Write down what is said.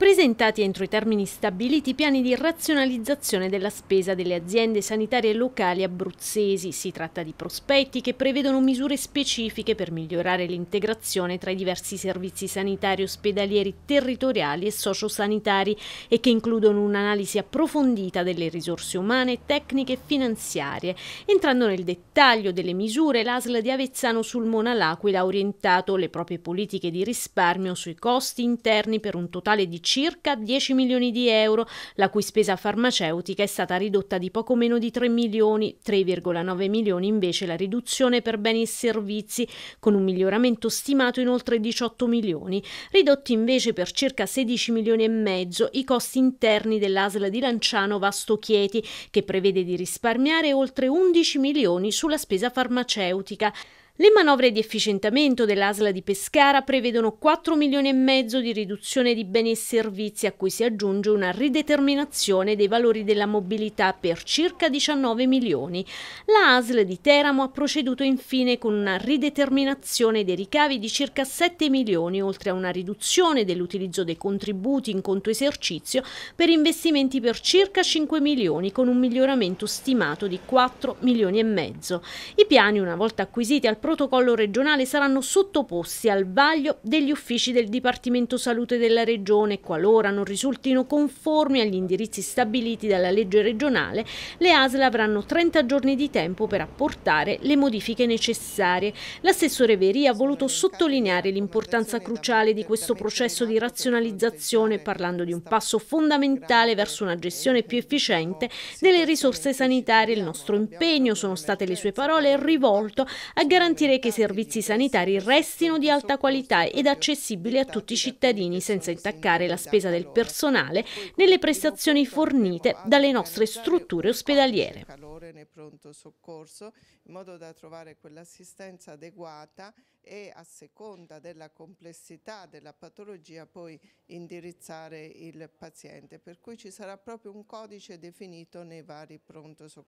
presentati entro i termini stabiliti piani di razionalizzazione della spesa delle aziende sanitarie locali abruzzesi. Si tratta di prospetti che prevedono misure specifiche per migliorare l'integrazione tra i diversi servizi sanitari, ospedalieri, territoriali e sociosanitari e che includono un'analisi approfondita delle risorse umane, tecniche e finanziarie. Entrando nel dettaglio delle misure, l'ASL di Avezzano sul Monalaquila ha orientato le proprie politiche di risparmio sui costi interni per un totale di circa 10 milioni di euro, la cui spesa farmaceutica è stata ridotta di poco meno di 3 milioni, 3,9 milioni invece la riduzione per beni e servizi, con un miglioramento stimato in oltre 18 milioni, ridotti invece per circa 16 milioni e mezzo i costi interni dell'ASL di Lanciano Vasto Chieti, che prevede di risparmiare oltre 11 milioni sulla spesa farmaceutica. Le manovre di efficientamento dell'ASLA di Pescara prevedono 4 milioni e mezzo di riduzione di beni e servizi a cui si aggiunge una rideterminazione dei valori della mobilità per circa 19 milioni. La ASL di Teramo ha proceduto infine con una rideterminazione dei ricavi di circa 7 milioni, oltre a una riduzione dell'utilizzo dei contributi in conto esercizio per investimenti per circa 5 milioni con un miglioramento stimato di 4 milioni e mezzo. I piani una volta acquisiti al progetto protocollo regionale saranno sottoposti al vaglio degli uffici del Dipartimento Salute della Regione qualora non risultino conformi agli indirizzi stabiliti dalla legge regionale, le ASL avranno 30 giorni di tempo per apportare le modifiche necessarie. L'assessore Veri ha voluto sottolineare l'importanza cruciale di questo processo di razionalizzazione parlando di un passo fondamentale verso una gestione più efficiente delle risorse sanitarie. Il nostro impegno, sono state le sue parole, è rivolto a garantire garantire che i servizi sanitari restino di alta qualità ed accessibili a tutti i cittadini senza intaccare la spesa del personale nelle prestazioni fornite dalle nostre strutture ospedaliere. in modo da trovare quell'assistenza adeguata e a seconda della complessità della patologia poi indirizzare il paziente, per cui ci sarà proprio un codice definito nei vari pronto soccorso.